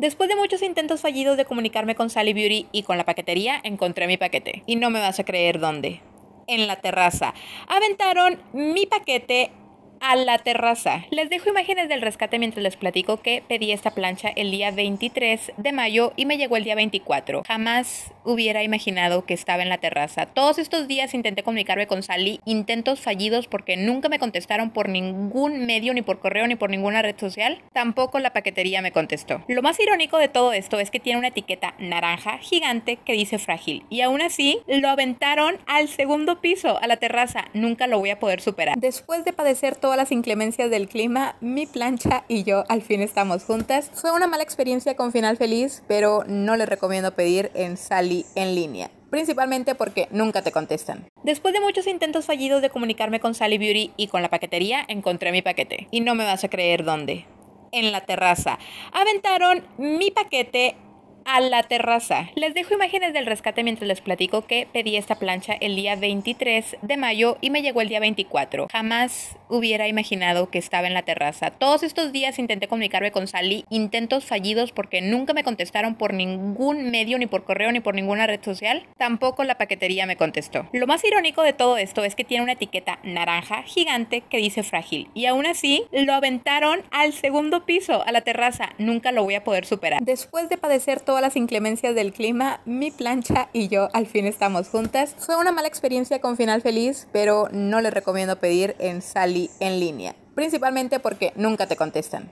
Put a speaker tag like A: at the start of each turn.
A: Después de muchos intentos fallidos de comunicarme con Sally Beauty y con la paquetería, encontré mi paquete. Y no me vas a creer dónde. En la terraza. Aventaron mi paquete a la terraza. Les dejo imágenes del rescate mientras les platico que pedí esta plancha el día 23 de mayo y me llegó el día 24. Jamás hubiera imaginado que estaba en la terraza. Todos estos días intenté comunicarme con Sally, intentos fallidos porque nunca me contestaron por ningún medio, ni por correo, ni por ninguna red social. Tampoco la paquetería me contestó. Lo más irónico de todo esto es que tiene una etiqueta naranja gigante que dice frágil y aún así lo aventaron al segundo piso, a la terraza. Nunca lo voy a poder superar. Después de padecer todo las inclemencias del clima, mi plancha y yo al fin estamos juntas. Fue una mala experiencia con final feliz, pero no les recomiendo pedir en Sally en línea principalmente porque nunca te contestan. Después de muchos intentos fallidos de comunicarme con Sally Beauty y con la paquetería, encontré mi paquete. Y no me vas a creer dónde. En la terraza. Aventaron mi paquete a la terraza. Les dejo imágenes del rescate mientras les platico que pedí esta plancha el día 23 de mayo y me llegó el día 24. Jamás hubiera imaginado que estaba en la terraza. Todos estos días intenté comunicarme con Sally, intentos fallidos porque nunca me contestaron por ningún medio, ni por correo, ni por ninguna red social. Tampoco la paquetería me contestó. Lo más irónico de todo esto es que tiene una etiqueta naranja gigante que dice frágil y aún así lo aventaron al segundo piso, a la terraza. Nunca lo voy a poder superar. Después de padecer todas las inclemencias del clima, mi plancha y yo al fin estamos juntas. Fue una mala experiencia con final feliz, pero no les recomiendo pedir en Sally en línea, principalmente porque nunca te contestan.